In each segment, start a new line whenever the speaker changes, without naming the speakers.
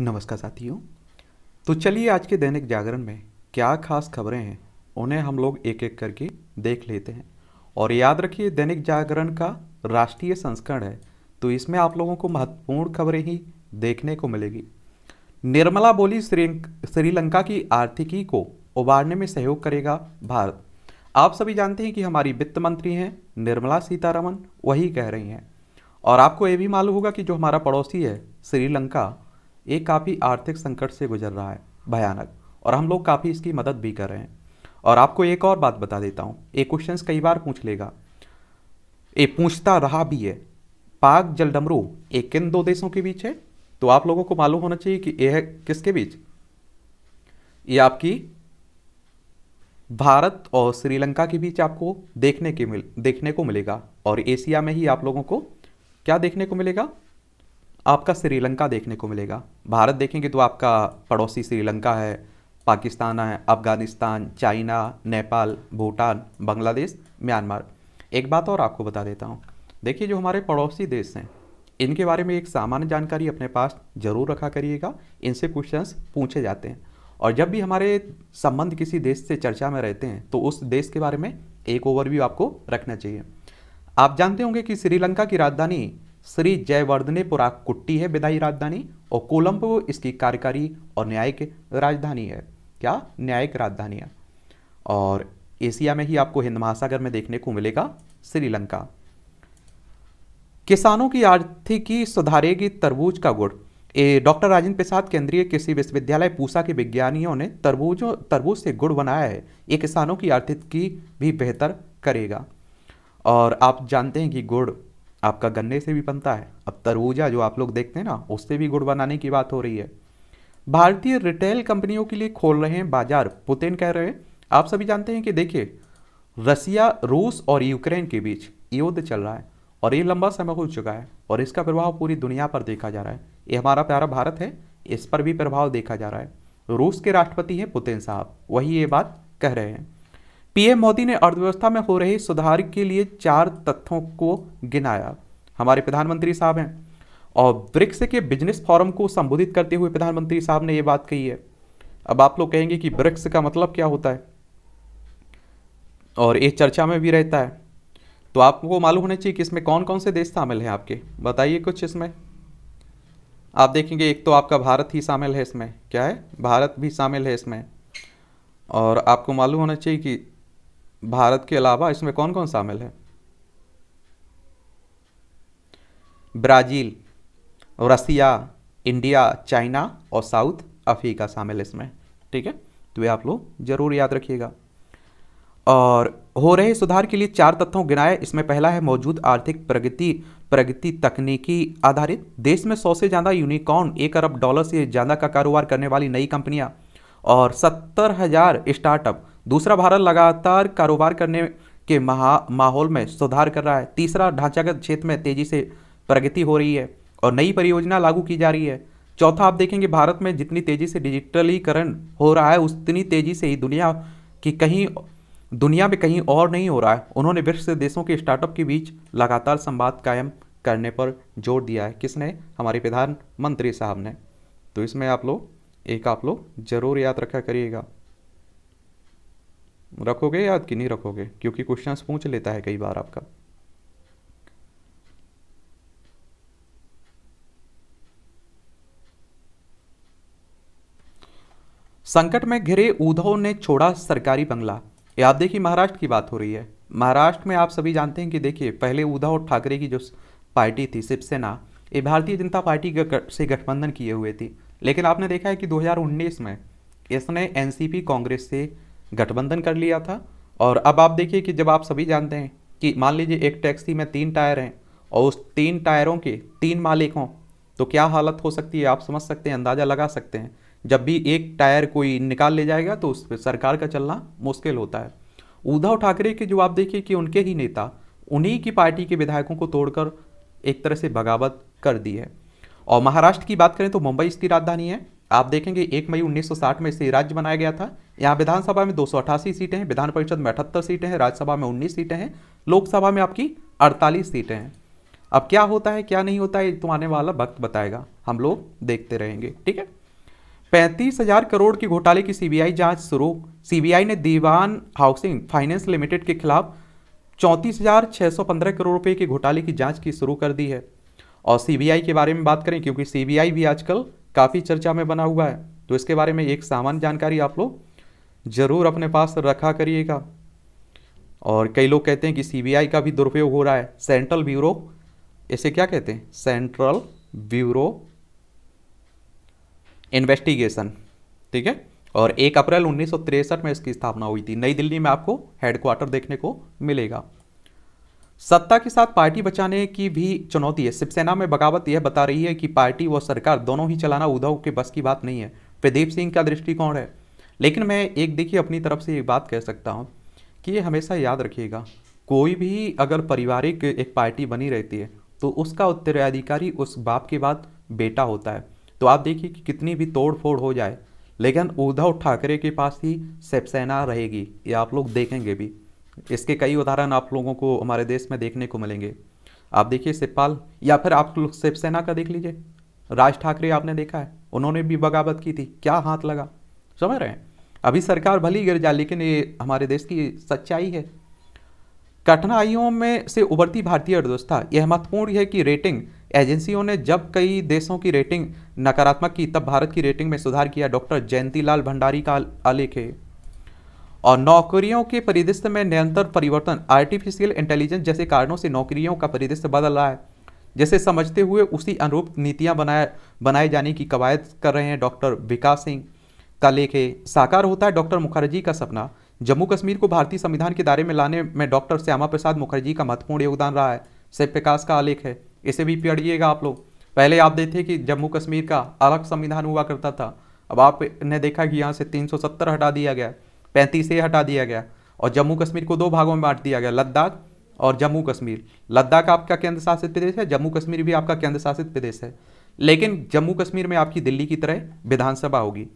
नमस्कार साथियों तो चलिए आज के दैनिक जागरण में क्या खास खबरें हैं उन्हें हम लोग एक एक करके देख लेते हैं और याद रखिए दैनिक जागरण का राष्ट्रीय संस्करण है तो इसमें आप लोगों को महत्वपूर्ण खबरें ही देखने को मिलेगी निर्मला बोली श्रीलंका की आर्थिकी को उबारने में सहयोग करेगा भारत आप सभी जानते हैं कि हमारी वित्त मंत्री हैं निर्मला सीतारमन वही कह रही हैं और आपको ये भी मालूम होगा कि जो हमारा पड़ोसी है श्रीलंका ये काफ़ी आर्थिक संकट से गुजर रहा है भयानक और हम लोग काफ़ी इसकी मदद भी कर रहे हैं और आपको एक और बात बता देता हूँ ये क्वेश्चन कई बार पूछ लेगा ये पूछता रहा भी है पाक जलडमरू एक किन दो देशों के बीच है तो आप लोगों को मालूम होना चाहिए कि यह है किसके बीच ये आपकी भारत और श्रीलंका के बीच आपको देखने के मिल देखने को मिलेगा और एशिया में ही आप लोगों को क्या देखने को मिलेगा आपका श्रीलंका देखने को मिलेगा भारत देखेंगे तो आपका पड़ोसी श्रीलंका है पाकिस्तान है अफगानिस्तान चाइना नेपाल भूटान बांग्लादेश म्यांमार एक बात और आपको बता देता हूँ देखिए जो हमारे पड़ोसी देश हैं इनके बारे में एक सामान्य जानकारी अपने पास जरूर रखा करिएगा इनसे क्वेश्चंस पूछे जाते हैं और जब भी हमारे संबंध किसी देश से चर्चा में रहते हैं तो उस देश के बारे में एक ओवरव्यू आपको रखना चाहिए आप जानते होंगे कि श्रीलंका की राजधानी श्री जयवर्धनेपुरा कुट्टी है विदाई राजधानी और कोलंबो इसकी कार्यकारी और न्यायिक राजधानी है क्या न्यायिक राजधानी है और एशिया में ही आपको हिंद महासागर में देखने को मिलेगा श्रीलंका किसानों की आर्थिकी सुधारेगी तरबूज का गुड़ ए डॉक्टर राजेंद्र प्रसाद केंद्रीय कृषि विश्वविद्यालय पूसा के विज्ञानियों ने तरबूजों तरबूज से गुड़ बनाया है ये किसानों की आर्थिकी भी बेहतर करेगा और आप जानते हैं कि गुड़ आपका गन्ने से भी बनता है अब तरबूजा जो आप लोग देखते हैं ना उससे भी गुड़ बनाने की बात हो रही है भारतीय रिटेल कंपनियों के लिए खोल रहे हैं बाजार पुतिन कह रहे हैं आप सभी जानते हैं कि देखिए रसिया रूस और यूक्रेन के बीच युद्ध चल रहा है और ये लंबा समय हो चुका है और इसका प्रभाव पूरी दुनिया पर देखा जा रहा है ये हमारा प्यारा भारत है इस पर भी प्रभाव देखा जा रहा है रूस के राष्ट्रपति हैं पुतिन साहब वही ये बात कह रहे हैं पीएम मोदी ने अर्थव्यवस्था में हो रहे सुधार के लिए चार तथ्यों को गिनाया हमारे प्रधानमंत्री साहब हैं और ब्रिक्स के बिजनेस फॉरम को संबोधित करते हुए प्रधानमंत्री साहब ने ये बात कही है अब आप लोग कहेंगे कि ब्रिक्स का मतलब क्या होता है और ये चर्चा में भी रहता है तो आपको मालूम होना चाहिए कि इसमें कौन कौन से देश शामिल हैं आपके बताइए कुछ इसमें आप देखेंगे एक तो आपका भारत ही शामिल है इसमें क्या है भारत भी शामिल है इसमें और आपको मालूम होना चाहिए कि भारत के अलावा इसमें कौन कौन शामिल है ब्राज़ील रसिया इंडिया चाइना और साउथ अफ्रीका शामिल है इसमें ठीक है तो ये आप लोग जरूर याद रखिएगा और हो रहे सुधार के लिए चार तथ्यों गिनाए इसमें पहला है मौजूद आर्थिक प्रगति प्रगति तकनीकी आधारित देश में सौ से ज़्यादा यूनिकॉर्न एक अरब डॉलर से ज़्यादा का कारोबार करने वाली नई कंपनियां और सत्तर हज़ार स्टार्टअप दूसरा भारत लगातार कारोबार करने के महा माहौल में सुधार कर रहा है तीसरा ढांचागत क्षेत्र में तेजी से प्रगति हो रही है और नई परियोजना लागू की जा रही है चौथा आप देखेंगे भारत में जितनी तेज़ी से डिजिटलीकरण हो रहा है उतनी तेज़ी से ही दुनिया की कहीं दुनिया में कहीं और नहीं हो रहा है उन्होंने विश्व देशों के स्टार्टअप के बीच लगातार संवाद कायम करने पर जोर दिया है किसने हमारे प्रधानमंत्री साहब ने तो इसमें आप लोग एक आप लोग जरूर याद रखा करिएगा रखोगे याद कि नहीं रखोगे क्योंकि क्वेश्चन पूछ लेता है कई बार आपका संकट में घिरे उद्धव ने छोड़ा सरकारी बंगला याद देखिए महाराष्ट्र की बात हो रही है महाराष्ट्र में आप सभी जानते हैं कि देखिए पहले उद्धव ठाकरे की जो पार्टी थी शिवसेना ये भारतीय जनता पार्टी से गठबंधन किए हुए थी लेकिन आपने देखा है कि 2019 में इसने एनसीपी कांग्रेस से गठबंधन कर लिया था और अब आप देखिए कि जब आप सभी जानते हैं कि मान लीजिए एक टैक्सी में तीन टायर हैं और उस तीन टायरों के तीन मालिक हों तो क्या हालत हो सकती है आप समझ सकते हैं अंदाज़ा लगा सकते हैं जब भी एक टायर कोई निकाल ले जाएगा तो उस पर सरकार का चलना मुश्किल होता है उद्धव ठाकरे के जो आप देखिए कि उनके ही नेता उन्हीं की पार्टी के विधायकों को तोड़कर एक तरह से बगावत कर दी है और महाराष्ट्र की बात करें तो मुंबई इसकी राजधानी है आप देखेंगे एक मई 1960 में इसे राज्य बनाया गया था यहाँ विधानसभा में दो सीटें हैं विधान परिषद में अठहत्तर सीटें हैं राज्यसभा में उन्नीस सीटें हैं लोकसभा में आपकी अड़तालीस सीटें हैं अब क्या होता है क्या नहीं होता है तो आने वाला वक्त बताएगा हम लोग देखते रहेंगे ठीक है पैंतीस हजार करोड़ की घोटाले की सीबीआई जांच शुरू सीबीआई ने दीवान हाउसिंग फाइनेंस लिमिटेड के खिलाफ चौंतीस हजार छः सौ पंद्रह करोड़ रुपए के घोटाले की जांच की शुरू कर दी है और सीबीआई के बारे में बात करें क्योंकि सीबीआई भी आजकल काफ़ी चर्चा में बना हुआ है तो इसके बारे में एक सामान्य जानकारी आप लोग ज़रूर अपने पास रखा करिएगा और कई लोग कहते हैं कि सीबीआई का भी दुरुपयोग हो रहा है सेंट्रल ब्यूरो इसे क्या कहते हैं सेंट्रल ब्यूरो इन्वेस्टिगेशन ठीक है और एक अप्रैल उन्नीस में इसकी स्थापना हुई थी नई दिल्ली में आपको हेडक्वार्टर देखने को मिलेगा सत्ता के साथ पार्टी बचाने की भी चुनौती है शिवसेना में बगावत यह बता रही है कि पार्टी व सरकार दोनों ही चलाना उद्धव के बस की बात नहीं है प्रदीप सिंह का दृष्टिकोण है लेकिन मैं एक देखिए अपनी तरफ से एक बात कह सकता हूँ कि ये हमेशा याद रखिएगा कोई भी अगर पारिवारिक एक पार्टी बनी रहती है तो उसका उत्तराधिकारी उस बाप के बाद बेटा होता है तो आप देखिए कि कितनी भी तोड़ फोड़ हो जाए लेकिन उद्धव ठाकरे के पास ही शिवसेना रहेगी ये आप लोग देखेंगे भी इसके कई उदाहरण आप लोगों को हमारे देश में देखने को मिलेंगे आप देखिए शिवपाल या फिर आप लोग शिवसेना का देख लीजिए राज ठाकरे आपने देखा है उन्होंने भी बगावत की थी क्या हाथ लगा समझ रहे हैं अभी सरकार भली गिर जाए लेकिन ये हमारे देश की सच्चाई है कठिनाइयों में से उभरती भारतीय अर्थव्यवस्था यह महत्वपूर्ण है कि रेटिंग एजेंसियों ने जब कई देशों की रेटिंग नकारात्मक की तब भारत की रेटिंग में सुधार किया डॉक्टर जयंती लाल भंडारी का आलेख है और नौकरियों के परिदृश्य में निरंतर परिवर्तन आर्टिफिशियल इंटेलिजेंस जैसे कारणों से नौकरियों का परिदृश्य बदल रहा है जैसे समझते हुए उसी अनुरूप नीतियां बनाए बनाए जाने की कवायद कर रहे हैं डॉक्टर विकास सिंह का लेख है साकार होता है डॉक्टर मुखर्जी का सपना जम्मू कश्मीर को भारतीय संविधान के दायरे में लाने में डॉक्टर श्यामा प्रसाद मुखर्जी का महत्वपूर्ण योगदान रहा है शिव प्रकास का आलेख है इसे भी पढ़िएगा आप लोग पहले आप देखते कि जम्मू कश्मीर का अलग संविधान हुआ करता था अब आपने देखा कि यहाँ से 370 हटा दिया गया पैंतीस ए हटा दिया गया और जम्मू कश्मीर को दो भागों में बांट दिया गया लद्दाख और जम्मू कश्मीर लद्दाख आपका केंद्र शासित प्रदेश है जम्मू कश्मीर भी आपका केंद्र शासित प्रदेश है लेकिन जम्मू कश्मीर में आपकी दिल्ली की तरह विधानसभा होगी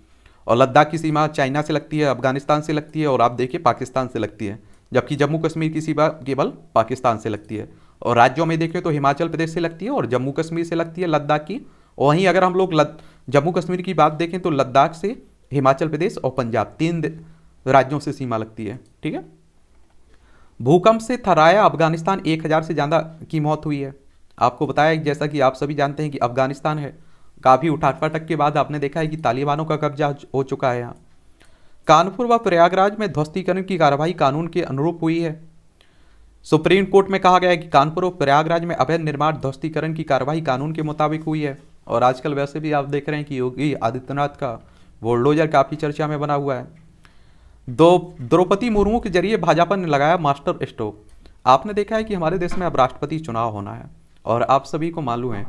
और लद्दाख की सीमा चाइना से लगती है अफगानिस्तान से लगती है और आप देखिए पाकिस्तान से लगती है जबकि जम्मू कश्मीर की सीमा केवल पाकिस्तान से लगती है और राज्यों में देखें तो हिमाचल प्रदेश से लगती है और जम्मू कश्मीर से लगती है लद्दाख की वहीं अगर हम लोग जम्मू कश्मीर की बात देखें तो लद्दाख से हिमाचल प्रदेश और पंजाब तीन राज्यों से सीमा लगती है ठीक है भूकंप से थराया अफगानिस्तान एक हज़ार से ज़्यादा की मौत हुई है आपको बताया जैसा कि आप सभी जानते हैं कि अफगानिस्तान है काफ़ी उठाटफाटक के बाद आपने देखा है कि तालिबानों का कब्जा हो चुका है यहाँ कानपुर व प्रयागराज में ध्वस्तीकरण की कार्रवाई कानून के अनुरूप हुई है सुप्रीम कोर्ट में कहा गया है कि कानपुर और प्रयागराज में अवैध निर्माण ध्वस्तीकरण की कार्रवाई कानून के मुताबिक हुई है और आजकल वैसे भी आप देख रहे हैं कि योगी आदित्यनाथ का वोल्डोजर काफ़ी चर्चा में बना हुआ है दो द्रौपदी मुर्मू के जरिए भाजपा ने लगाया मास्टर स्ट्रोक आपने देखा है कि हमारे देश में अब राष्ट्रपति चुनाव होना है और आप सभी को मालूम है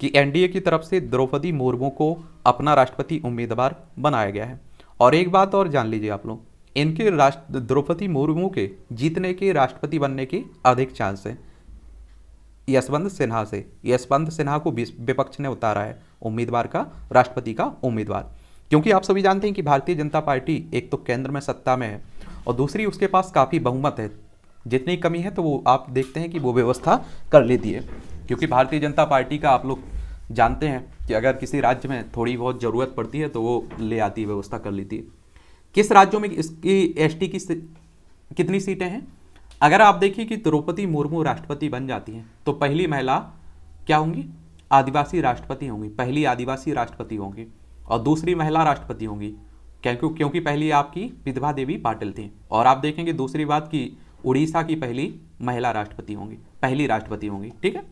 कि एनडीए की तरफ से द्रौपदी मुर्मू को अपना राष्ट्रपति उम्मीदवार बनाया गया है और एक बात और जान लीजिए आप लोग इनके राष्ट्र द्रौपदी मुर्मू के जीतने के राष्ट्रपति बनने के अधिक चांस हैं यशवंत सिन्हा से यशवंत सिन्हा को विपक्ष ने उतारा है उम्मीदवार का राष्ट्रपति का उम्मीदवार क्योंकि आप सभी जानते हैं कि भारतीय जनता पार्टी एक तो केंद्र में सत्ता में है और दूसरी उसके पास काफ़ी बहुमत है जितनी कमी है तो वो आप देखते हैं कि वो व्यवस्था कर लेती है क्योंकि भारतीय जनता पार्टी का आप लोग जानते हैं कि अगर किसी राज्य में थोड़ी बहुत ज़रूरत पड़ती है तो वो ले आती है व्यवस्था कर लेती है किस राज्यों में इसकी एस की कितनी सीटें हैं अगर आप देखिए कि द्रौपदी मुर्मू राष्ट्रपति बन जाती हैं तो पहली महिला क्या होंगी आदिवासी राष्ट्रपति होंगी पहली आदिवासी राष्ट्रपति होंगी और दूसरी महिला राष्ट्रपति होंगी क्योंकि क्योंकि पहली आपकी विधवा देवी पाटिल थी और आप देखेंगे दूसरी बात की उड़ीसा की पहली महिला राष्ट्रपति होंगी पहली राष्ट्रपति होंगी ठीक है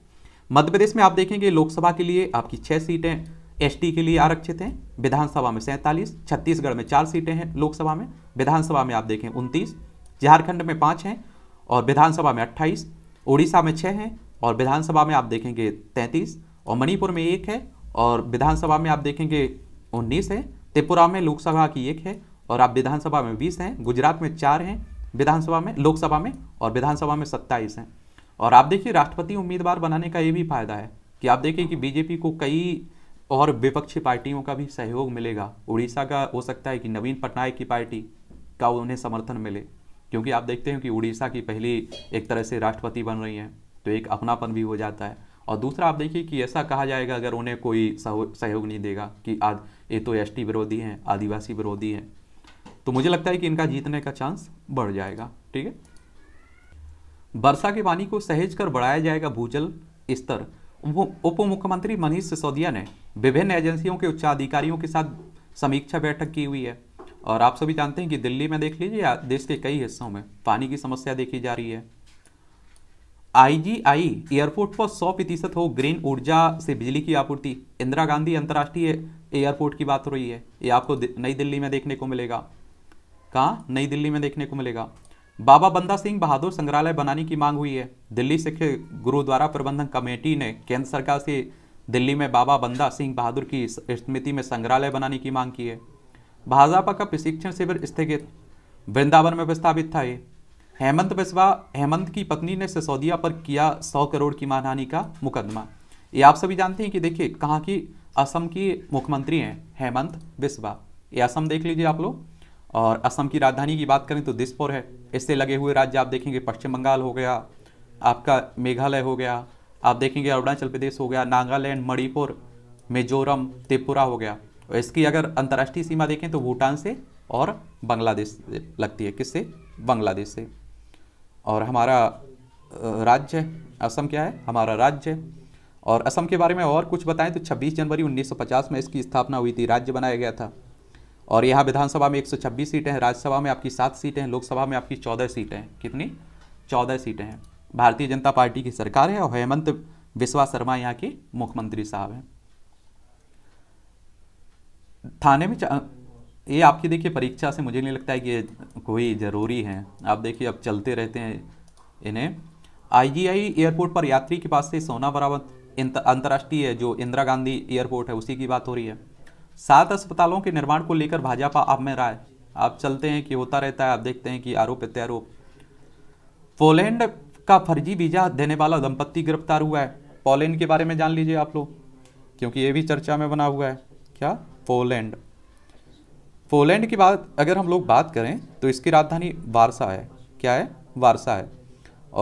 मध्य प्रदेश में आप देखेंगे लोकसभा के लिए आपकी छः सीटें एसटी के लिए आरक्षित हैं विधानसभा में सैंतालीस छत्तीसगढ़ में चार सीटें हैं लोकसभा में विधानसभा में आप देखें उनतीस झारखंड में पाँच हैं और विधानसभा में अट्ठाईस उड़ीसा में छः हैं और विधानसभा में आप देखेंगे तैंतीस और मणिपुर में एक है और विधानसभा में आप देखेंगे उन्नीस है त्रिपुरा में लोकसभा की एक है और आप विधानसभा में बीस हैं गुजरात में चार हैं विधानसभा में लोकसभा में और विधानसभा में सत्ताईस हैं और आप देखिए राष्ट्रपति उम्मीदवार बनाने का ये भी फायदा है कि आप देखिए कि बीजेपी को कई और विपक्षी पार्टियों का भी सहयोग मिलेगा उड़ीसा का हो सकता है कि नवीन पटनायक की पार्टी का उन्हें समर्थन मिले क्योंकि आप देखते हैं कि उड़ीसा की पहली एक तरह से राष्ट्रपति बन रही हैं तो एक अपनापन भी हो जाता है और दूसरा आप देखिए कि ऐसा कहा जाएगा अगर उन्हें कोई सहयोग नहीं देगा कि आज ये तो एस विरोधी हैं आदिवासी विरोधी हैं तो मुझे लगता है कि इनका जीतने का चांस बढ़ जाएगा ठीक है वर्षा के पानी को सहेज कर बढ़ाया जाएगा भूजल स्तर उप मुख्यमंत्री मनीष सिसोदिया ने विभिन्न एजेंसियों के उच्चाधिकारियों के साथ समीक्षा बैठक की हुई है और आप सभी जानते हैं कि दिल्ली में देख लीजिए या देश के कई हिस्सों में पानी की समस्या देखी जा रही है आईजीआई एयरपोर्ट पर 100 प्रतिशत हो ग्रीन ऊर्जा से बिजली की आपूर्ति इंदिरा गांधी अंतर्राष्ट्रीय एयरपोर्ट की बात हो रही है ये आपको नई दिल्ली में देखने को मिलेगा कहाँ नई दिल्ली में देखने को मिलेगा बाबा बंदा सिंह बहादुर संग्रहालय बनाने की मांग हुई है दिल्ली सिख गुरुद्वारा प्रबंधन कमेटी ने केंद्र सरकार से दिल्ली में बाबा बंदा सिंह बहादुर की स्मृति में संग्रहालय बनाने की मांग की है भाजपा का प्रशिक्षण शिविर स्थगित वृंदावन में प्रस्तावित था ये हेमंत बिस्वा हेमंत की पत्नी ने सिसोदिया पर किया सौ करोड़ की मानहानि का मुकदमा ये आप सभी जानते हैं कि देखिए कहाँ की असम की मुख्यमंत्री हैं हेमंत बिस्वा ये असम देख लीजिए आप लोग और असम की राजधानी की बात करें तो दिसपुर है इससे लगे हुए राज्य आप देखेंगे पश्चिम बंगाल हो गया आपका मेघालय हो गया आप देखेंगे अरुणाचल प्रदेश हो गया नागालैंड मणिपुर मिजोरम त्रिपुरा हो गया और इसकी अगर अंतर्राष्ट्रीय सीमा देखें तो भूटान से और बांग्लादेश लगती है किससे बांग्लादेश से और हमारा राज्य असम क्या है हमारा राज्य और असम के बारे में और कुछ बताएं तो 26 जनवरी 1950 में इसकी स्थापना हुई थी राज्य बनाया गया था और यहाँ विधानसभा में 126 सीटें हैं राज्यसभा में आपकी सात सीटें हैं लोकसभा में आपकी चौदह सीटें हैं कितनी चौदह सीटें हैं भारतीय जनता पार्टी की सरकार है और हेमंत विश्वा शर्मा यहाँ के मुख्यमंत्री साहब हैं थाने में ये आपकी देखिए परीक्षा से मुझे नहीं लगता है कि ये कोई ज़रूरी है आप देखिए अब चलते रहते हैं इन्हें आईजीआई एयरपोर्ट पर यात्री के पास से सोना बरामद अंतर्राष्ट्रीय जो इंदिरा गांधी एयरपोर्ट है उसी की बात हो रही है सात अस्पतालों के निर्माण को लेकर भाजपा अब में राय आप चलते हैं कि होता रहता है आप देखते हैं कि आरोप प्रत्यारोप पोलैंड का फर्जी वीजा देने वाला दंपत्ति गिरफ्तार हुआ है पोलैंड के बारे में जान लीजिए आप लोग क्योंकि ये भी चर्चा में बना हुआ है क्या पोलैंड पोलैंड की बात अगर हम लोग बात करें तो इसकी राजधानी वारसा है क्या है वारसा है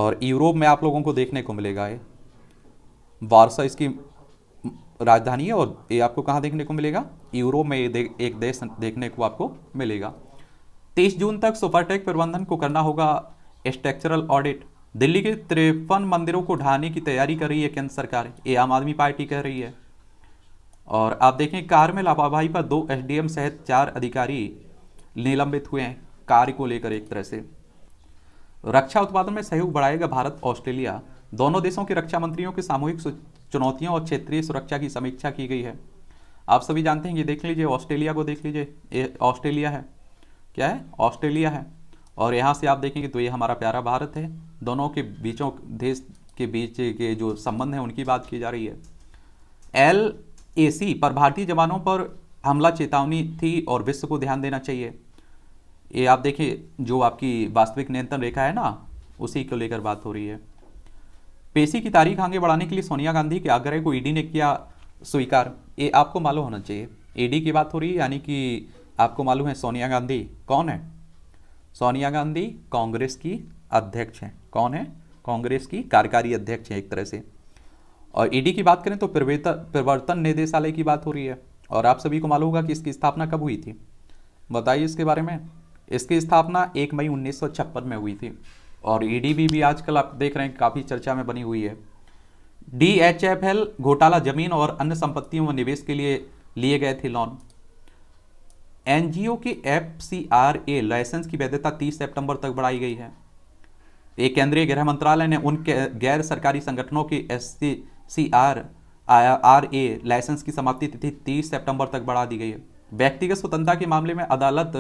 और यूरोप में आप लोगों को देखने को मिलेगा ये वारसा इसकी राजधानी है और ये आपको कहाँ देखने को मिलेगा यूरोप में ये दे, एक देश देखने को आपको मिलेगा 30 जून तक सुपरटेक प्रबंधन को करना होगा स्ट्रक्चरल ऑडिट दिल्ली के तिरपन मंदिरों को ढहाने की तैयारी कर रही है केंद्र सरकार ये आम आदमी पार्टी कह रही है और आप देखें कार में लापरवाही पर दो एसडीएम सहित चार अधिकारी निलंबित हुए हैं कार्य को लेकर एक तरह से रक्षा उत्पादन में सहयोग बढ़ाएगा भारत ऑस्ट्रेलिया दोनों देशों के रक्षा मंत्रियों के सामूहिक चुनौतियों और क्षेत्रीय सुरक्षा की समीक्षा की गई है आप सभी जानते हैं ये देख लीजिए ऑस्ट्रेलिया को देख लीजिए ये ऑस्ट्रेलिया है क्या है ऑस्ट्रेलिया है और यहाँ से आप देखेंगे तो ये हमारा प्यारा भारत है दोनों के बीचों देश के बीच के जो संबंध हैं उनकी बात की जा रही है एल एसी पर भारतीय जवानों पर हमला चेतावनी थी और विश्व को ध्यान देना चाहिए ये आप देखिए जो आपकी वास्तविक नियंत्रण रेखा है ना उसी को लेकर बात हो रही है पेशी की तारीख आगे बढ़ाने के लिए सोनिया गांधी के आग्रह को ईडी e ने किया स्वीकार ये आपको मालूम होना चाहिए ईडी e की बात हो रही है यानी कि आपको मालूम है सोनिया गांधी कौन है सोनिया गांधी कांग्रेस की अध्यक्ष हैं कौन है कांग्रेस की कार्यकारी अध्यक्ष हैं एक तरह से और ईडी e की बात करें तो प्रवर्तन निदेशालय की बात हो रही है और आप सभी को मालूम होगा कि इसकी स्थापना कब हुई थी बताइए इसके बारे में इसकी स्थापना एक मई उन्नीस में हुई थी और ईडी e भी, भी आजकल आप देख रहे हैं काफ़ी चर्चा में बनी हुई है डीएचएफएल घोटाला जमीन और अन्य संपत्तियों में निवेश के लिए लिए गए थे लोन एनजीओ के एफसीआरए लाइसेंस की वैधता 30 सितंबर तक बढ़ाई गई है एक केंद्रीय गृह मंत्रालय ने उन गैर सरकारी संगठनों के S C R R A licence की समाप्ति तिथि 30 सितंबर तक बढ़ा दी गई है व्यक्तिगत स्वतंत्रता के मामले में अदालत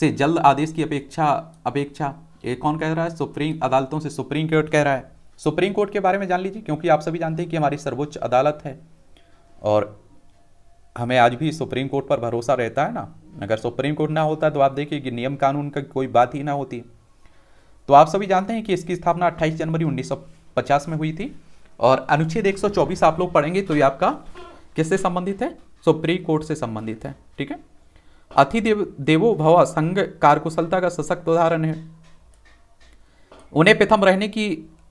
से जल्द आदेश की अपेक्षा अपेक्षा ये कौन कह रहा है सुप्रीम अदालतों से सुप्रीम कोर्ट कह रहा है सुप्रीम कोर्ट के बारे में जान लीजिए क्योंकि आप सभी जानते हैं कि हमारी सर्वोच्च अदालत है और हमें आज भी सुप्रीम कोर्ट पर भरोसा रहता है ना अगर सुप्रीम कोर्ट ना होता तो आप देखिए कि नियम कानून का कोई बात ही ना होती तो आप सभी जानते हैं कि इसकी स्थापना 28 जनवरी 1950 में हुई थी और अनुच्छेद 124 आप लोग पढ़ेंगे तो ये आपका किससे संबंधित है सुप्रीम कोर्ट से संबंधित है ठीक है अतिदेव देवो भव संघ कारकुशलता का सशक्त उदाहरण है उन्हें प्रथम रहने की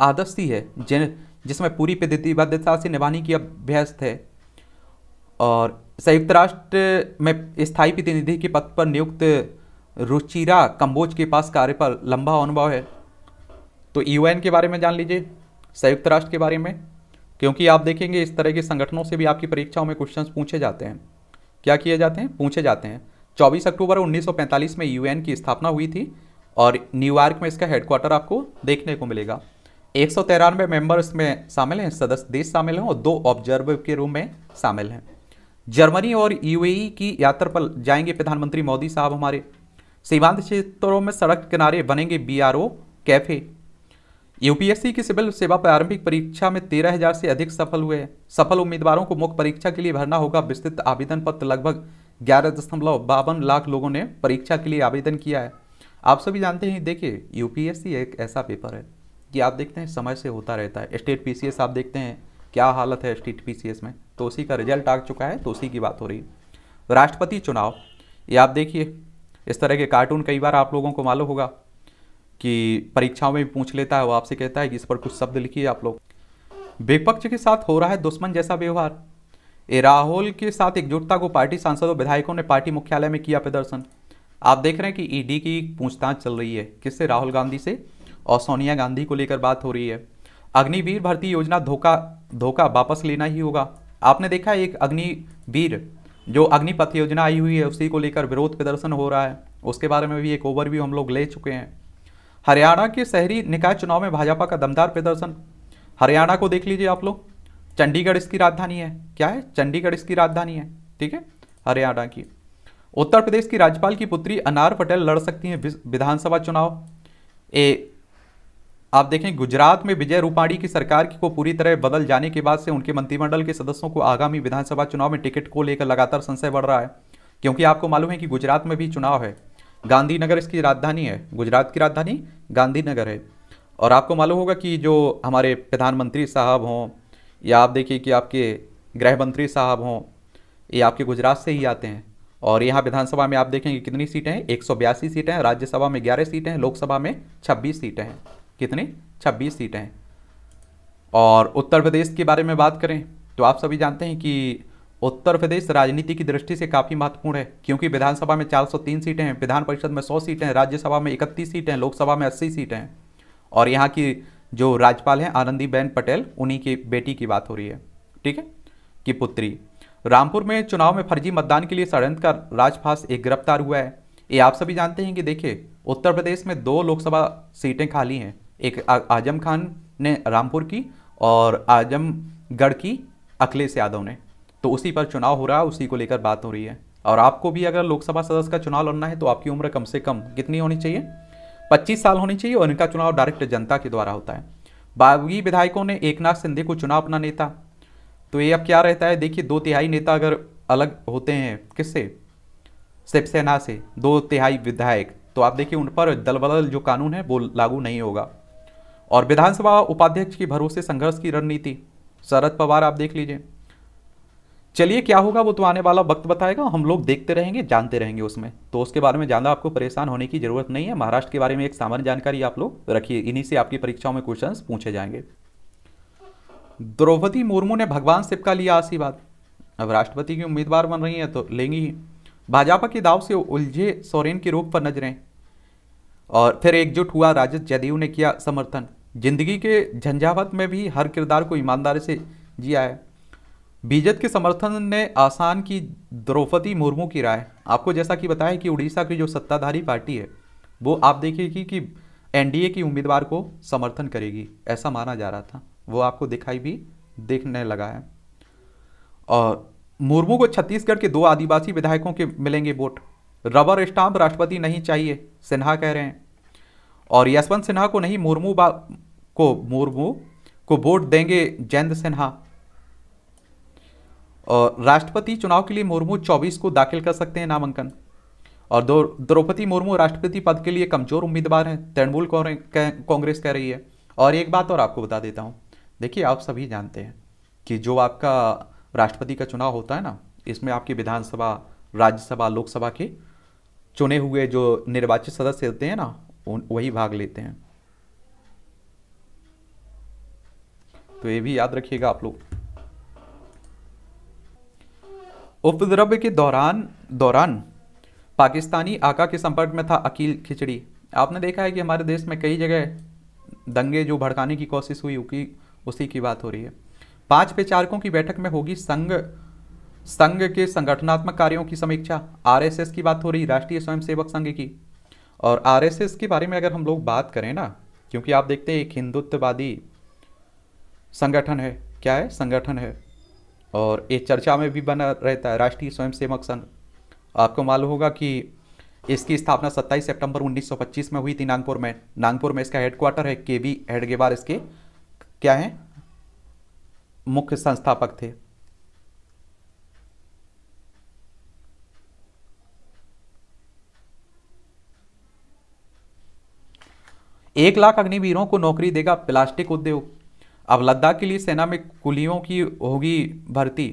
आदर्श ही है जिन जिसमें पूरी प्रतिबद्धता से निभाने की अभ्यस्त है और संयुक्त राष्ट्र में स्थायी प्रतिनिधि के पद पर नियुक्त रुचिरा कंबोज के पास कार्य पर लंबा अनुभव है तो यूएन के बारे में जान लीजिए संयुक्त राष्ट्र के बारे में क्योंकि आप देखेंगे इस तरह के संगठनों से भी आपकी परीक्षाओं में क्वेश्चंस पूछे जाते हैं क्या किए जाते हैं पूछे जाते हैं 24 अक्टूबर 1945 में यूएन की स्थापना हुई थी और न्यूयॉर्क में इसका हेडक्वार्टर आपको देखने को मिलेगा एक सौ तिरानवे मेंबर इसमें शामिल हैं सदस्य देश शामिल हैं और दो ऑब्जर्वर के रूम में शामिल हैं जर्मनी और यूएई की यात्रा पर जाएंगे प्रधानमंत्री मोदी साहब हमारे सीमांत क्षेत्रों में सड़क किनारे बनेंगे बीआरओ कैफे यूपीएससी की सिविल सेवा प्रारंभिक परीक्षा में तेरह हजार से अधिक सफल हुए हैं सफल उम्मीदवारों को मुख्य परीक्षा के लिए भरना होगा विस्तृत आवेदन पत्र लगभग ग्यारह दशमलव बावन लाख लोगों ने परीक्षा के लिए आवेदन किया है आप सभी जानते हैं देखिए यूपीएससी एक ऐसा पेपर है कि आप देखते हैं समय से होता रहता है स्टेट पी आप देखते हैं क्या हालत है स्टेट पीसीएस में तो उसी का रिजल्ट आ चुका है तो उसी की बात हो रही है राष्ट्रपति चुनाव ये आप देखिए इस तरह के कार्टून कई बार आप लोगों को मालूम होगा कि परीक्षाओं में भी पूछ लेता है वो आपसे कहता है कि इस पर कुछ शब्द लिखिए आप लोग विपक्ष के साथ हो रहा है दुश्मन जैसा व्यवहार ए राहुल के साथ एकजुटता को पार्टी सांसदों विधायकों ने पार्टी मुख्यालय में किया प्रदर्शन आप देख रहे हैं कि ईडी की पूछताछ चल रही है किससे राहुल गांधी से और सोनिया गांधी को लेकर बात हो रही है अग्निवीर भर्ती योजना धोखा धोखा वापस लेना ही होगा आपने देखा एक अग्निवीर जो अग्निपथ योजना आई हुई है उसी को लेकर विरोध प्रदर्शन हो रहा है उसके बारे में भी एक ओवरव्यू हम लोग ले चुके हैं हरियाणा के शहरी निकाय चुनाव में भाजपा का दमदार प्रदर्शन हरियाणा को देख लीजिए आप लोग चंडीगढ़ इसकी राजधानी है क्या है चंडीगढ़ इसकी राजधानी है ठीक है हरियाणा की उत्तर प्रदेश की राज्यपाल की पुत्री अनार पटेल लड़ सकती हैं विधानसभा चुनाव ए आप देखें गुजरात में विजय रूपाणी की सरकार की को पूरी तरह बदल जाने के बाद से उनके मंत्रिमंडल के सदस्यों को आगामी विधानसभा चुनाव में टिकट को लेकर लगातार संशय बढ़ रहा है क्योंकि आपको मालूम है कि गुजरात में भी चुनाव है गांधीनगर इसकी राजधानी है गुजरात की राजधानी गांधीनगर है और आपको मालूम होगा कि जो हमारे प्रधानमंत्री साहब हों या आप देखिए कि आपके गृह मंत्री साहब हों ये आपके गुजरात से ही आते हैं और यहाँ विधानसभा में आप देखेंगे कितनी सीटें हैं एक सीटें हैं राज्यसभा में ग्यारह सीटें हैं लोकसभा में छब्बीस सीटें हैं कितनी छब्बीस सीटें हैं और उत्तर प्रदेश के बारे में बात करें तो आप सभी जानते हैं कि उत्तर प्रदेश राजनीति की दृष्टि से काफ़ी महत्वपूर्ण है क्योंकि विधानसभा में 403 सीटें हैं विधान परिषद में 100 सीटें हैं राज्यसभा में इकतीस सीटें हैं लोकसभा में 80 सीटें हैं और यहाँ की जो राज्यपाल हैं आनंदीबेन पटेल उन्हीं की बेटी की बात हो रही है ठीक है कि पुत्री रामपुर में चुनाव में फर्जी मतदान के लिए षडयंत्र का राजफास एक गिरफ्तार हुआ है ये आप सभी जानते हैं कि देखिए उत्तर प्रदेश में दो लोकसभा सीटें खाली हैं एक आजम खान ने रामपुर की और आजमगढ़ की अखिलेश यादव ने तो उसी पर चुनाव हो रहा है उसी को लेकर बात हो रही है और आपको भी अगर लोकसभा सदस्य का चुनाव लड़ना है तो आपकी उम्र कम से कम कितनी होनी चाहिए पच्चीस साल होनी चाहिए और इनका चुनाव डायरेक्ट जनता के द्वारा होता है बागी विधायकों ने एक नाथ सिंधे को चुनाव अपना नेता तो ये अब क्या रहता है देखिए दो तिहाई नेता अगर अलग होते हैं किससे शिवसेना से दो तिहाई विधायक तो आप देखिए उन पर दल बदल जो कानून है वो लागू नहीं होगा और विधानसभा उपाध्यक्ष की भरोसे संघर्ष की रणनीति शरद पवार आप देख लीजिए चलिए क्या होगा वो तो आने वाला वक्त बताएगा हम लोग देखते रहेंगे जानते रहेंगे उसमें तो उसके बारे में ज़्यादा आपको परेशान होने की जरूरत नहीं है महाराष्ट्र के बारे में एक सामान्य जानकारी आप लोग रखिए इन्हीं से आपकी परीक्षाओं में क्वेश्चन पूछे जाएंगे द्रौपदी मुर्मू ने भगवान शिव का लिया आशीर्वाद अब राष्ट्रपति की उम्मीदवार बन रही है तो लेंगी ही भाजपा के दाव से उलझे सोरेन के रूप पर नजरें और फिर एकजुट हुआ राजद जदयू ने किया समर्थन जिंदगी के झंझावत में भी हर किरदार को ईमानदारी से जिया है बीजेद के समर्थन ने आसान की द्रौपदी मुर्मू की राय आपको जैसा कि बताया कि उड़ीसा की जो सत्ताधारी पार्टी है वो आप देखिए कि एनडीए की उम्मीदवार को समर्थन करेगी ऐसा माना जा रहा था वो आपको दिखाई भी देखने लगा है और मुर्मू को छत्तीसगढ़ के दो आदिवासी विधायकों के मिलेंगे वोट रबर स्टाम्प राष्ट्रपति नहीं चाहिए सिन्हा कह रहे हैं और यशवंत सिन्हा को नहीं मुर्मू को मुर्मू को वोट देंगे जयंत सिन्हा और राष्ट्रपति चुनाव के लिए मुर्मू 24 को दाखिल कर सकते हैं नामांकन और द्रौपदी मुर्मू राष्ट्रपति पद के लिए कमजोर उम्मीदवार हैं तृणमूल कांग्रेस कह रही है और एक बात और आपको बता देता हूँ देखिए आप सभी जानते हैं कि जो आपका राष्ट्रपति का चुनाव होता है ना इसमें आपकी विधानसभा राज्यसभा लोकसभा के चुने हुए जो निर्वाचित सदस्य होते हैं ना वही भाग लेते हैं तो ये भी याद रखिएगा आप लोग उपद्रव्य के दौरान दौरान पाकिस्तानी आका के संपर्क में था अकील खिचड़ी आपने देखा है कि हमारे देश में कई जगह दंगे जो भड़काने की कोशिश हुई उकी उसी की बात हो रही है पांच प्रचारकों की बैठक में होगी संघ संघ के संगठनात्मक कार्यों की समीक्षा आरएसएस की बात हो रही राष्ट्रीय स्वयंसेवक संघ की और आरएसएस के बारे में अगर हम लोग बात करें ना क्योंकि आप देखते हैं एक हिंदुत्ववादी संगठन है क्या है संगठन है और ये चर्चा में भी बना रहता है राष्ट्रीय स्वयंसेवक संघ आपको मालूम होगा कि इसकी स्थापना 27 सितंबर 1925 में हुई थी नागपुर में नागपुर में इसका हेडक्वार्टर है के बी हेडगेवार इसके क्या हैं मुख्य संस्थापक थे एक लाख अग्निवीरों को नौकरी देगा प्लास्टिक उद्योग अब लद्दाख के लिए सेना में कुलियों की होगी भर्ती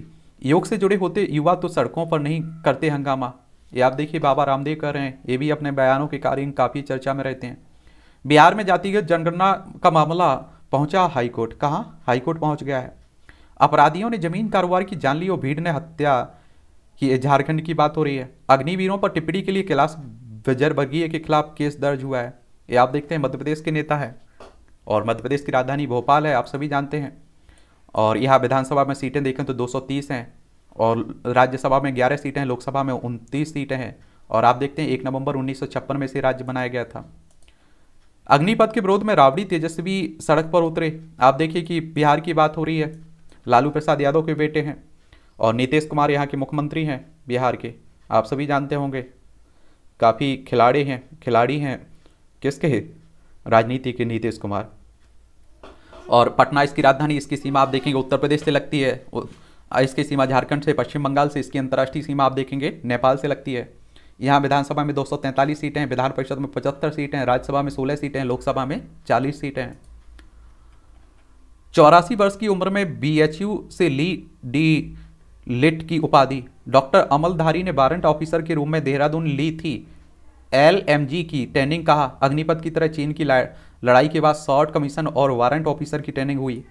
योग से जुड़े होते युवा तो सड़कों पर नहीं करते हंगामा ये आप देखिए बाबा रामदेव कर रहे हैं ये भी अपने बयानों के कारण काफ़ी चर्चा में रहते हैं बिहार में जातिगत जनगणना का मामला पहुंचा हाईकोर्ट कहाँ हाईकोर्ट पहुंच गया है अपराधियों ने जमीन कारोबार की जान ली और भीड़ ने हत्या की झारखंड की बात हो रही है अग्निवीरों पर टिप्पणी के लिए कैलाश विजयवर्गीय के खिलाफ केस दर्ज हुआ है ये आप देखते हैं मध्य प्रदेश के नेता है और मध्य प्रदेश की राजधानी भोपाल है आप सभी जानते हैं और यहाँ विधानसभा में सीटें देखें तो 230 हैं और राज्यसभा में 11 सीटें हैं लोकसभा में उनतीस सीटें हैं और आप देखते हैं एक नवंबर उन्नीस में से राज्य बनाया गया था अग्निपथ के विरोध में राबड़ी तेजस्वी सड़क पर उतरे आप देखिए कि बिहार की बात हो रही है लालू प्रसाद यादव के बेटे हैं और नीतीश कुमार यहाँ के मुख्यमंत्री हैं बिहार के आप सभी जानते होंगे काफ़ी खिलाड़ी हैं खिलाड़ी हैं किसके राजनीति के नीतीश कुमार और पटना इसकी राजधानी इसकी सीमा आप देखेंगे उत्तर प्रदेश से लगती है इसकी सीमा झारखंड से पश्चिम बंगाल से इसकी अंतर्राष्ट्रीय सीमा आप देखेंगे नेपाल से लगती है यहाँ विधानसभा में दो सीटें हैं विधान परिषद में पचहत्तर सीटें हैं राज्यसभा में सोलह सीटें हैं लोकसभा में चालीस सीटें हैं चौरासी वर्ष की उम्र में बी से ली डी लिट की उपाधि डॉक्टर अमलधारी ने वारंट ऑफिसर के रूप में देहरादून ली थी एल की ट्रेनिंग कहा अग्निपथ की तरह चीन की लड़ाई के बाद शॉर्ट कमीशन और वारंट ऑफिसर की ट्रेनिंग हुई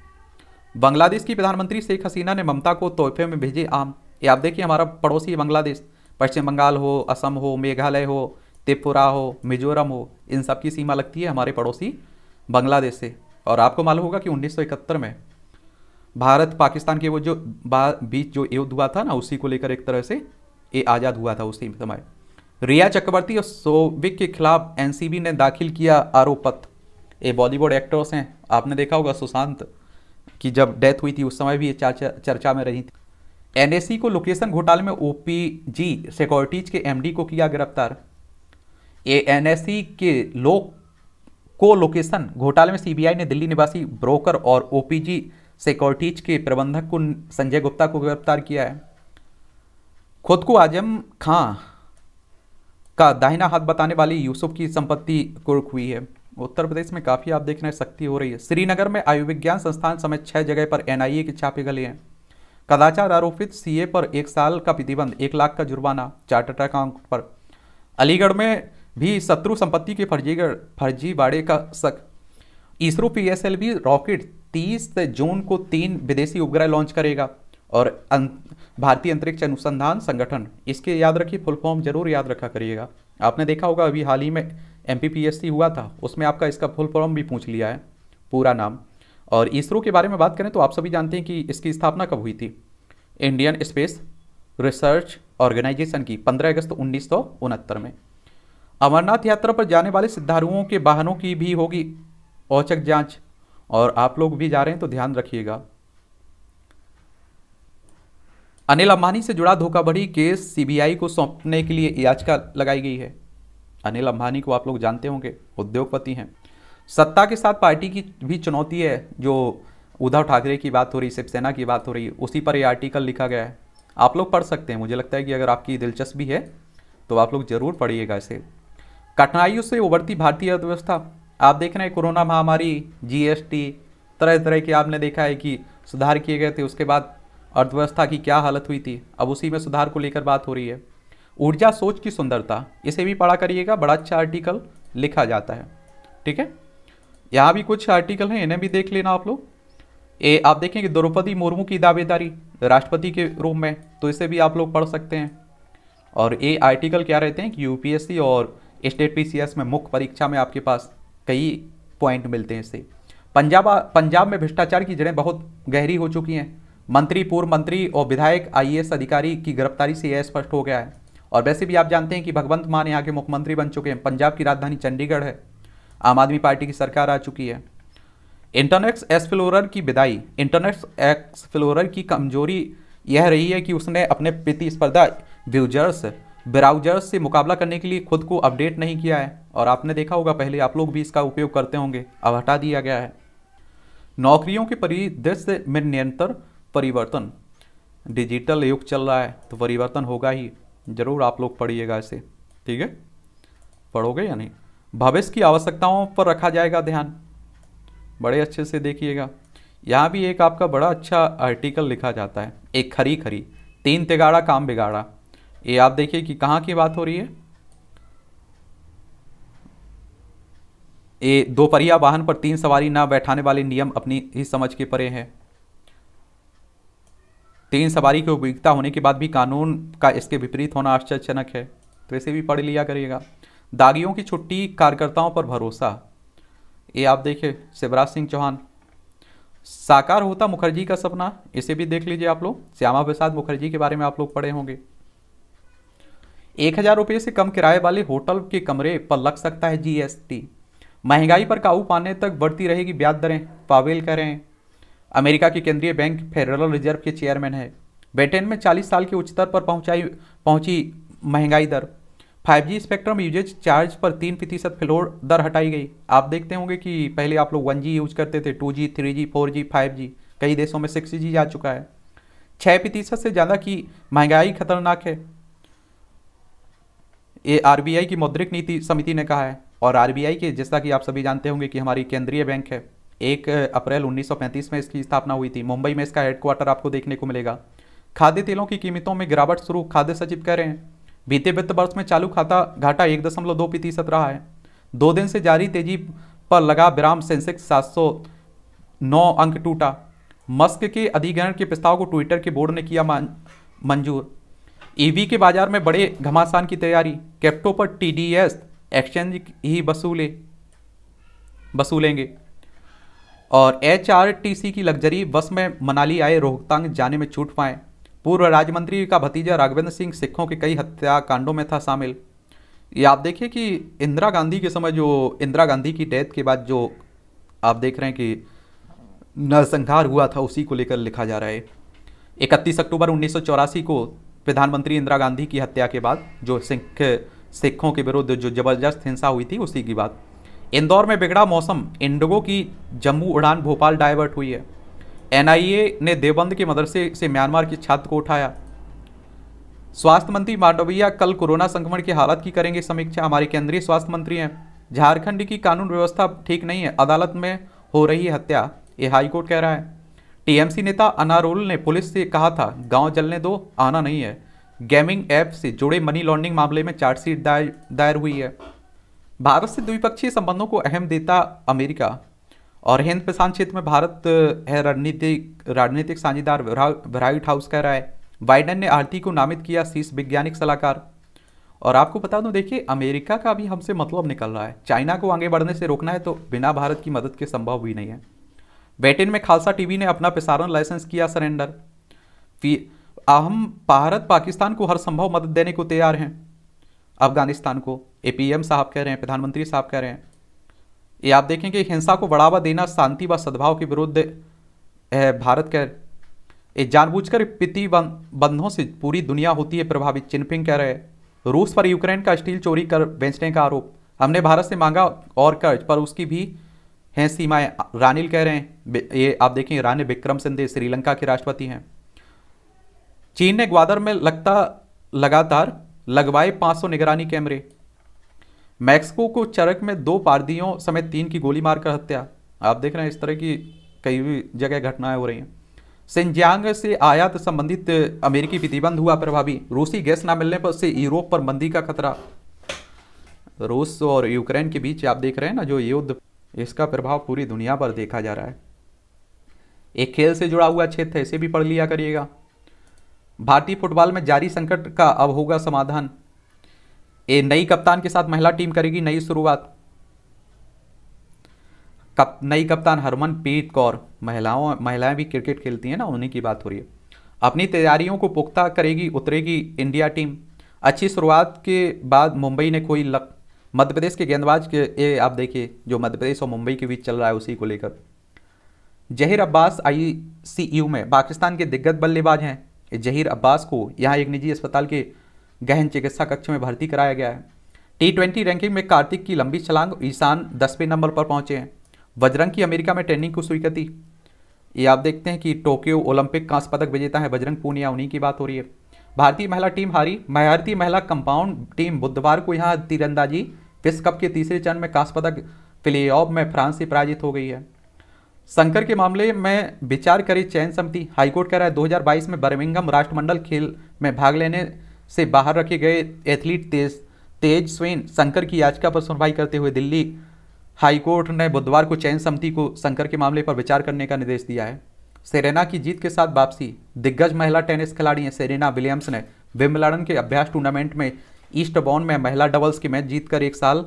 बांग्लादेश की प्रधानमंत्री शेख हसीना ने ममता को तोहफे में भेजे आम ये आप देखिए हमारा पड़ोसी बांग्लादेश पश्चिम बंगाल हो असम हो मेघालय हो त्रिपुरा हो मिजोरम हो इन सब की सीमा लगती है हमारे पड़ोसी बांग्लादेश से और आपको मालूम होगा कि 1971 में भारत पाकिस्तान के वो जो बीच जो युद्ध हुआ था ना उसी को लेकर एक तरह से ये आज़ाद हुआ था उसी समय रिया चक्रवर्ती और सोविक के खिलाफ एनसीबी ने दाखिल किया आरोप पत्र ये बॉलीवुड एक्टर्स हैं आपने देखा होगा सुशांत की जब डेथ हुई थी उस समय भी ये चर्चा में रही थी एन को लोकेशन घोटाले में ओ जी सिक्योरिटीज के एमडी को किया गिरफ्तार ए सी के लोग को लोकेशन घोटाले में सीबीआई ने दिल्ली निवासी ब्रोकर और ओपीजी सिक्योरिटीज के प्रबंधक को संजय गुप्ता को गिरफ्तार किया है खुद को आजम खां का दाहिना हाथ बताने वाली यूसुफ की संपत्ति कुर्क हुई है उत्तर प्रदेश में काफ़ी आप देखने शक्ति हो रही है श्रीनगर में आयुर्विज्ञान संस्थान समेत छह जगह पर एन के छापे गले हैं कदाचार आरोपित सीए पर एक साल का प्रतिबंध एक लाख का जुर्माना चार्टर्ड अकाउंट पर अलीगढ़ में भी शत्रु संपत्ति के फर्जीगढ़ फर्जीवाड़े का शक इसरो पीएसएलवी रॉकेट 30 जून को तीन विदेशी उपग्रह लॉन्च करेगा और अं, भारतीय अंतरिक्ष अनुसंधान संगठन इसके याद रखिए फुल फॉर्म जरूर याद रखा करिएगा आपने देखा होगा अभी हाल ही में एम हुआ था उसमें आपका इसका फुल फॉर्म भी पूछ लिया है पूरा नाम और इसरो के बारे में बात करें तो आप सभी जानते हैं कि इसकी स्थापना कब हुई थी इंडियन स्पेस रिसर्च ऑर्गेनाइजेशन की 15 अगस्त उन्नीस में अमरनाथ यात्रा पर जाने वाले सिद्धारुओं के वाहनों की भी होगी औचक जांच और आप लोग भी जा रहे हैं तो ध्यान रखिएगा अनिल अंबानी से जुड़ा धोखाधड़ी केस सीबीआई को सौंपने के लिए याचिका लगाई गई है अनिल अंबानी को आप लोग जानते होंगे उद्योगपति हैं सत्ता के साथ पार्टी की भी चुनौती है जो उद्धव ठाकरे की बात हो रही शिवसेना की बात हो रही उसी पर ये आर्टिकल लिखा गया है आप लोग पढ़ सकते हैं मुझे लगता है कि अगर आपकी दिलचस्पी है तो आप लोग ज़रूर पढ़िएगा इसे कठिनाइयों से उभरती भारतीय अर्थव्यवस्था आप देख रहे हैं कोरोना महामारी जीएसटी तरह तरह के आपने देखा है कि सुधार किए गए थे उसके बाद अर्थव्यवस्था की क्या हालत हुई थी अब उसी में सुधार को लेकर बात हो रही है ऊर्जा सोच की सुंदरता इसे भी पढ़ा करिएगा बड़ा अच्छा आर्टिकल लिखा जाता है ठीक है यहाँ भी कुछ आर्टिकल हैं इन्हें भी देख लेना आप लोग ए आप देखेंगे द्रौपदी मुर्मू की दावेदारी राष्ट्रपति के रूप में तो इसे भी आप लोग पढ़ सकते हैं और ये आर्टिकल क्या रहते हैं कि यूपीएससी और स्टेट पीसीएस में मुख्य परीक्षा में आपके पास कई पॉइंट मिलते हैं इससे पंजाब पंजाब में भ्रष्टाचार की जड़ें बहुत गहरी हो चुकी हैं मंत्री पूर्व मंत्री और विधायक आईएएस अधिकारी की गिरफ्तारी से यह स्पष्ट हो गया है और वैसे भी आप जानते हैं कि भगवंत मान यहाँ के मुख्यमंत्री बन चुके हैं पंजाब की राजधानी चंडीगढ़ है आम आदमी पार्टी की सरकार आ चुकी है इंटरनेट एक्सप्लोरर की विदाई इंटरनेट एक्सप्लोरर की कमजोरी यह रही है कि उसने अपने प्रतिस्पर्धा व्यूजर्स ब्राउजर्स से मुकाबला करने के लिए खुद को अपडेट नहीं किया है और आपने देखा होगा पहले आप लोग भी इसका उपयोग करते होंगे अब हटा दिया गया है नौकरियों के परिदृश्य में निरंतर परिवर्तन डिजिटल युग चल रहा है तो परिवर्तन होगा ही ज़रूर आप लोग पढ़िएगा इसे ठीक है पढ़ोगे या नहीं भविष्य की आवश्यकताओं पर रखा जाएगा ध्यान बड़े अच्छे से देखिएगा यहाँ भी एक आपका बड़ा अच्छा आर्टिकल लिखा जाता है एक खरी खरी तीन तिगाड़ा काम बिगाड़ा ये आप देखिए कि कहाँ की बात हो रही है ये दोपहिया वाहन पर तीन सवारी ना बैठाने वाले नियम अपनी ही समझ के परे हैं तीन सवारी की उपयोगिता होने के बाद भी कानून का इसके विपरीत होना आश्चर्यजनक है तो इसे भी पढ़ लिया करिएगा दागियों की छुट्टी कार्यकर्ताओं पर भरोसा ये आप देखिए शिवराज सिंह चौहान साकार होता मुखर्जी का सपना इसे भी देख लीजिए आप लोग श्यामा प्रसाद मुखर्जी के बारे में आप लोग पढ़े होंगे एक हजार रुपये से कम किराए वाले होटल के कमरे पर लग सकता है जीएसटी महंगाई पर काबू पाने तक बढ़ती रहेगी ब्याज दरें पावेल करें अमेरिका के केंद्रीय बैंक फेडरल रिजर्व के चेयरमैन है ब्रिटेन में 40 साल के उच्चतर पर पहुंचाई पहुंची महंगाई दर 5G स्पेक्ट्रम यूजेज चार्ज पर तीन प्रतिशत फ्लोर दर हटाई गई आप देखते होंगे कि पहले आप लोग 1G यूज करते थे 2G, 3G, 4G, 5G कई देशों में 6G जा चुका है छः प्रतिशत से ज़्यादा की महंगाई खतरनाक है ये आर की मौद्रिक नीति समिति ने कहा है और आर के जैसा कि आप सभी जानते होंगे कि हमारी केंद्रीय बैंक है एक अप्रैल 1935 में इसकी स्थापना हुई थी मुंबई में इसका हेडक्वार्टर आपको देखने को मिलेगा खाद्य तेलों की कीमतों में गिरावट शुरू खाद्य सचिव कह रहे हैं बीते वित्त वर्ष में चालू खाता घाटा एक दशमलव दो प्रतिशत रहा है दो दिन से जारी तेजी पर लगा विराम सेंसेक्स सात सौ नौ अंक टूटा मस्क के अधिग्रहण के प्रस्ताव को ट्विटर के बोर्ड ने किया मंजूर ईवी के बाजार में बड़े घमासान की तैयारी कैप्टो पर टी एक्सचेंज ही वसूले वसूलेंगे और सी की लग्जरी बस में मनाली आए रोहतांग जाने में छूट पाए पूर्व राज्य मंत्री का भतीजा राघवेंद्र सिंह सिखों के कई हत्याकांडों में था शामिल ये आप देखिए कि इंदिरा गांधी के समय जो इंदिरा गांधी की डेथ के बाद जो आप देख रहे हैं कि नरसंहार हुआ था उसी को लेकर लिखा जा रहा है इकतीस अक्टूबर उन्नीस को प्रधानमंत्री इंदिरा गांधी की हत्या के बाद जो सिख सिखों के विरुद्ध जो जबरदस्त हिंसा हुई थी उसी की बात इंदौर में बिगड़ा मौसम इंडिगो की जम्मू उड़ान भोपाल डाइवर्ट हुई है एनआईए ने देवबंद के मदरसे से म्यांमार के छात्र को उठाया स्वास्थ्य मंत्री मांडविया कल कोरोना संक्रमण की हालत की करेंगे समीक्षा हमारे केंद्रीय स्वास्थ्य मंत्री हैं झारखंड की कानून व्यवस्था ठीक नहीं है अदालत में हो रही है हत्या ये हाईकोर्ट कह रहा है टीएमसी नेता अनारोल ने पुलिस से कहा था गांव जलने दो आना नहीं है गेमिंग ऐप से जुड़े मनी लॉन्ड्रिंग मामले में चार्जशीट दायर हुई है भारत से द्विपक्षीय संबंधों को अहम देता अमेरिका और हिंद प्रशांत क्षेत्र में भारत है रणनीतिक राजनीतिक साझेदार व्हाइट हाउस कह रहा है बाइडन ने आरती को नामित किया शीर्ष वैज्ञानिक सलाहकार और आपको बता दूं देखिए अमेरिका का भी हमसे मतलब निकल रहा है चाइना को आगे बढ़ने से रोकना है तो बिना भारत की मदद के संभव भी नहीं है ब्रिटेन में खालसा टीवी ने अपना प्रसारण लाइसेंस किया सरेंडर अहम भारत पाकिस्तान को हर संभव मदद देने को तैयार हैं अफगानिस्तान को ए साहब कह रहे हैं प्रधानमंत्री साहब कह रहे हैं ये आप देखें कि हिंसा को बढ़ावा देना शांति व सद्भाव के विरुद्ध भारत कह ये जानबूझकर बंधों से पूरी दुनिया होती है प्रभावित चिनपिंग कह रहे हैं रूस पर यूक्रेन का स्टील चोरी कर बेचने का आरोप हमने भारत से मांगा और कर्ज पर उसकी भी हैं सीमाएं रानिल कह रहे हैं ये आप देखें रानी विक्रम सिंधे श्रीलंका के राष्ट्रपति हैं चीन ने ग्वादर में लगता लगातार लगवाए 500 निगरानी कैमरे मैक्सको को चरक में दो पारदियों समेत तीन की गोली मारकर हत्या आप देख रहे हैं इस तरह की कई भी जगह घटनाएं हो रही हैं सिंजियांग से आयात संबंधित अमेरिकी प्रतिबंध हुआ प्रभावी रूसी गैस ना मिलने पर से यूरोप पर मंदी का खतरा रूस और यूक्रेन के बीच आप देख रहे हैं ना जो युद्ध इसका प्रभाव पूरी दुनिया पर देखा जा रहा है एक खेल से जुड़ा हुआ क्षेत्र है इसे भी पढ़ लिया करिएगा भारतीय फुटबॉल में जारी संकट का अब होगा समाधान ए नई कप्तान के साथ महिला टीम करेगी नई शुरुआत कप नई कप्तान हरमनप्रीत कौर महिलाओं महिलाएं भी क्रिकेट खेलती हैं ना उन्हीं की बात हो रही है अपनी तैयारियों को पुख्ता करेगी उतरेगी इंडिया टीम अच्छी शुरुआत के बाद मुंबई ने कोई लक मध्य प्रदेश के गेंदबाज के ए आप देखिए जो मध्य प्रदेश और मुंबई के बीच चल रहा है उसी को लेकर जहिर अब्बास आई में पाकिस्तान के दिग्गज बल्लेबाज हैं जहीर अब्बास को यहाँ एक निजी अस्पताल के गहन चिकित्सा कक्ष में भर्ती कराया गया है टी ट्वेंटी रैंकिंग में कार्तिक की लंबी छलांग ईशान दसवें नंबर पर पहुंचे हैं बजरंग की अमेरिका में ट्रेनिंग को स्वीकृति ये आप देखते हैं कि टोक्यो ओलंपिक कांस्य पदक विजेता है बजरंग पूनिया उन्हीं की बात हो रही है भारतीय महिला टीम हारी भारतीय महिला कंपाउंड टीम बुधवार को यहाँ तीरंदाजी विश्व कप के तीसरे चरण में कांस्य पदक प्ले में फ्रांस से पराजित हो गई है शंकर के मामले में विचार करी चयन समिति हाईकोर्ट कह रहा है 2022 में बर्मिंगम राष्ट्रमंडल खेल में भाग लेने से बाहर रखे गए एथलीट तेज तेज स्वेन शंकर की याचिका पर सुनवाई करते हुए दिल्ली हाईकोर्ट ने बुधवार को चयन समिति को शंकर के मामले पर विचार करने का निर्देश दिया है सेरेना की जीत के साथ वापसी दिग्गज महिला टेनिस खिलाड़ी सेरेना विलियम्स ने विम्बलडन के अभ्यास टूर्नामेंट में ईस्ट बॉर्न में महिला डबल्स की मैच जीतकर एक साल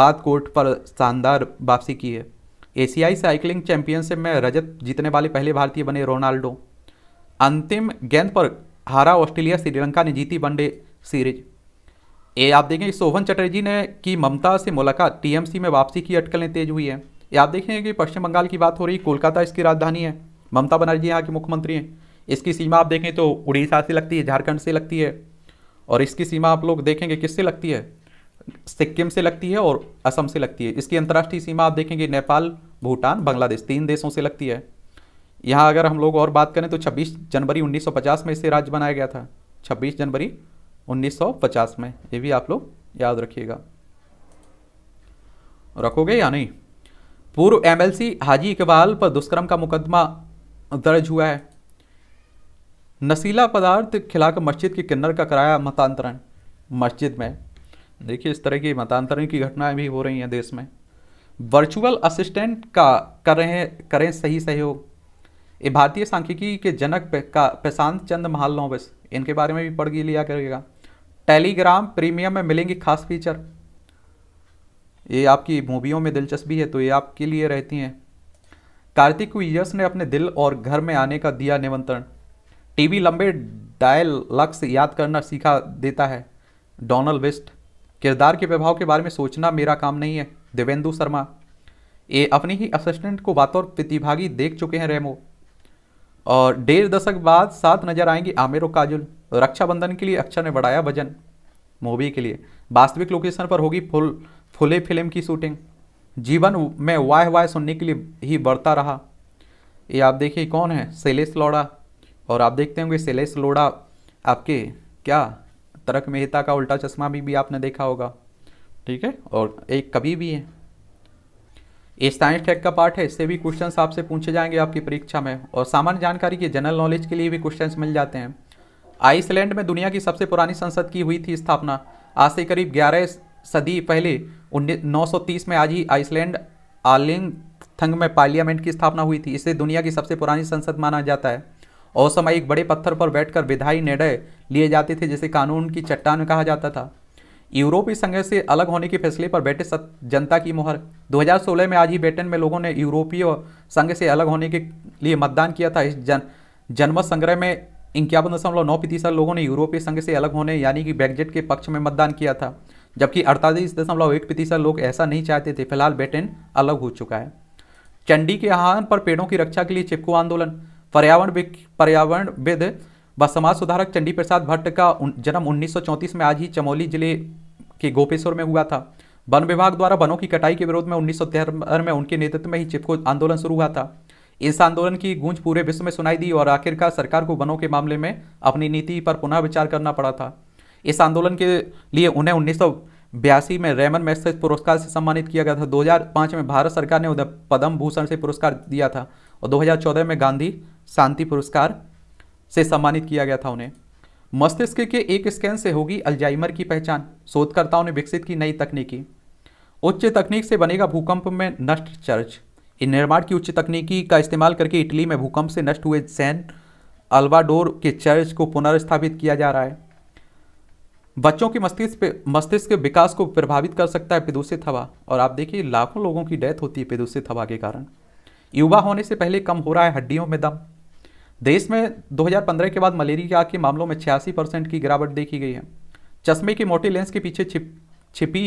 बाद कोर्ट पर शानदार वापसी की है एशियाई साइकिलिंग चैंपियनशिप में रजत जीतने वाले पहले भारतीय बने रोनाल्डो अंतिम गेंद पर हारा ऑस्ट्रेलिया श्रीलंका ने जीती वनडे सीरीज ये आप देखें सोहन चटर्जी ने की ममता से मुलाकात टीएमसी में वापसी की अटकलें तेज हुई हैं ये आप देखें कि पश्चिम बंगाल की बात हो रही कोलकाता इसकी राजधानी है ममता बनर्जी यहाँ की मुख्यमंत्री हैं इसकी सीमा आप देखें तो उड़ीसा से लगती है झारखंड से लगती है और इसकी सीमा आप लोग देखेंगे किससे लगती है सिक्किम से लगती है और असम से लगती है इसकी अंतर्राष्ट्रीय सीमा आप देखेंगे नेपाल भूटान बांग्लादेश तीन देशों से लगती है यहाँ अगर हम लोग और बात करें तो 26 जनवरी 1950 में इसे राज्य बनाया गया था 26 जनवरी 1950 में ये भी आप लोग याद रखिएगा रखोगे या नहीं पूर्व एमएलसी हाजी इकबाल पर दुष्कर्म का मुकदमा दर्ज हुआ है नशीला पदार्थ खिलाकर मस्जिद के किन्नर का कराया मतांतरण मस्जिद में देखिए इस तरह की मतांतरण की घटनाएं भी हो रही हैं देश में वर्चुअल असिस्टेंट का कर रहे हैं करें सही सहयोग ये भारतीय सांख्यिकी के जनक पे, का प्रशांत चंद महाल इनके बारे में भी पढ़ लिया करिएगा टेलीग्राम प्रीमियम में मिलेंगी खास फीचर ये आपकी मूवियों में दिलचस्पी है तो ये आपके लिए रहती हैं कार्तिक यश ने अपने दिल और घर में आने का दिया निमंत्रण टीवी लंबे डायल लक्स याद करना सीखा देता है डोनल वेस्ट किरदार के प्रभाव के बारे में सोचना मेरा काम नहीं है देवेंदु शर्मा ये अपने ही असिस्टेंट को बातौर प्रतिभागी देख चुके हैं रेमो और डेढ़ दशक बाद साथ नजर आएंगे आमिर और काजुल रक्षाबंधन के लिए अक्षर ने बढ़ाया वजन मूवी के लिए वास्तविक लोकेशन पर होगी फुल फुले फिल्म की शूटिंग जीवन में वाह वाह सुनने के लिए ही बढ़ता रहा ये आप देखिए कौन है शैलेश लोड़ा और आप देखते होंगे शैलेश लोड़ा आपके क्या तरक मेहता का उल्टा चश्मा भी, भी आपने देखा होगा ठीक है और एक कभी भी है ये साइंस टैग का पार्ट है इससे भी क्वेश्चंस आपसे पूछे जाएंगे आपकी परीक्षा में और सामान्य जानकारी के जनरल नॉलेज के लिए भी क्वेश्चंस मिल जाते हैं आइसलैंड में दुनिया की सबसे पुरानी संसद की हुई थी स्थापना आज से करीब ग्यारह सदी पहले उन्नीस में आज ही आइसलैंड आलिंग थंग में पार्लियामेंट की स्थापना हुई थी इसे दुनिया की सबसे पुरानी संसद माना जाता है अवसमयिक बड़े पत्थर पर बैठकर विधायी निर्णय लिए जाते थे जिसे कानून की चट्टान कहा जाता था यूरोपीय संघ से अलग होने के फैसले पर ब्रिटिश जनता की मोहर 2016 में आज ही ब्रिटेन में लोगों ने यूरोपीय संघ से अलग होने के लिए मतदान किया था इस जन जनमत संग्रह में इक्यावन दशमलव नौ प्रतिशत लोगों ने यूरोपीय संघ से अलग होने यानी कि ब्रेग्जिट के पक्ष में मतदान किया था जबकि अड़तालीस दशमलव एक प्रतिशत लोग ऐसा नहीं चाहते थे फिलहाल ब्रिटेन अलग हो चुका है चंडी के आह्वान पर पेड़ों की रक्षा के लिए चिपको आंदोलन पर्यावरण पर्यावरण विद व समाज सुधारक चंडी प्रसाद भट्ट का जन्म 1934 में आज ही चमोली जिले के गोपेश्वर में हुआ था वन विभाग द्वारा वनों की कटाई के विरोध में उन्नीस में उनके नेतृत्व में ही चिपको आंदोलन शुरू हुआ था इस आंदोलन की गूंज पूरे विश्व में सुनाई दी और आखिरकार सरकार को वनों के मामले में अपनी नीति पर पुनः विचार करना पड़ा था इस आंदोलन के लिए उन्हें उन्नीस बयासी में रेमन मैस पुरस्कार से सम्मानित किया गया था 2005 में भारत सरकार ने उन्हें पद्म भूषण से पुरस्कार दिया था और 2014 में गांधी शांति पुरस्कार से सम्मानित किया गया था उन्हें मस्तिष्क के एक स्कैन से होगी अल्जाइमर की पहचान शोधकर्ताओं ने विकसित की नई तकनीकी उच्च तकनीक से बनेगा भूकंप में नष्ट चर्च इन निर्माण की उच्च तकनीकी का इस्तेमाल करके इटली में भूकंप से नष्ट हुए सैन अल्वाडोर के चर्च को पुनर्स्थापित किया जा रहा है बच्चों के मस्तिष्क मस्तिष्क के विकास को प्रभावित कर सकता है प्रदूषित हवा और आप देखिए लाखों लोगों की डेथ होती है प्रदूषित हवा के कारण युवा होने से पहले कम हो रहा है हड्डियों में दम देश में 2015 के बाद मलेरिया के मामलों में छियासी परसेंट की गिरावट देखी गई है चश्मे की मोटी लेंस के पीछे छिप छिपी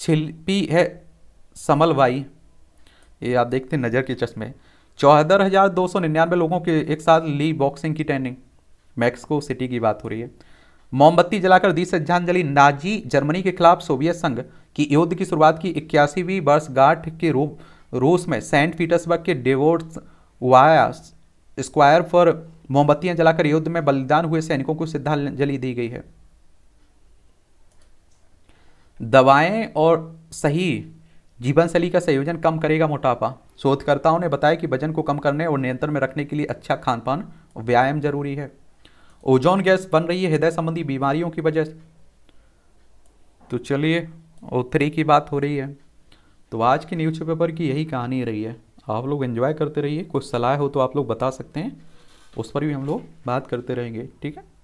छिपी है समलवाई ये आप देखते हैं नज़र के चश्मे चौहत्तर हज़ार दो सौ निन्यानवे लोगों के एक साथ ली बॉक्सिंग की ट्रेनिंग मैक्सिको सिटी की बात हो रही है मोमबत्ती जलाकर दी श्रद्धांजलि नाजी जर्मनी के खिलाफ सोवियत संघ की युद्ध की शुरुआत की इक्यासीवीं वर्षगांठ के रूप रूस में सेंट पीटर्सबर्ग के डेवोर्स वायास स्क्वायर फॉर मोमबत्तियां जलाकर युद्ध में बलिदान हुए सैनिकों को श्रद्धांजलि दी गई है दवाएं और सही जीवन शैली का संयोजन कम करेगा मोटापा शोधकर्ताओं ने बताया कि वजन को कम करने और नियंत्रण में रखने के लिए अच्छा खान पान और व्यायाम जरूरी है ओजोन गैस बन रही है हृदय संबंधी बीमारियों की वजह से तो चलिए ओ की बात हो रही है तो आज के न्यूज़पेपर की यही कहानी रही है आप लोग एंजॉय करते रहिए कुछ सलाह हो तो आप लोग बता सकते हैं उस पर भी हम लोग बात करते रहेंगे ठीक है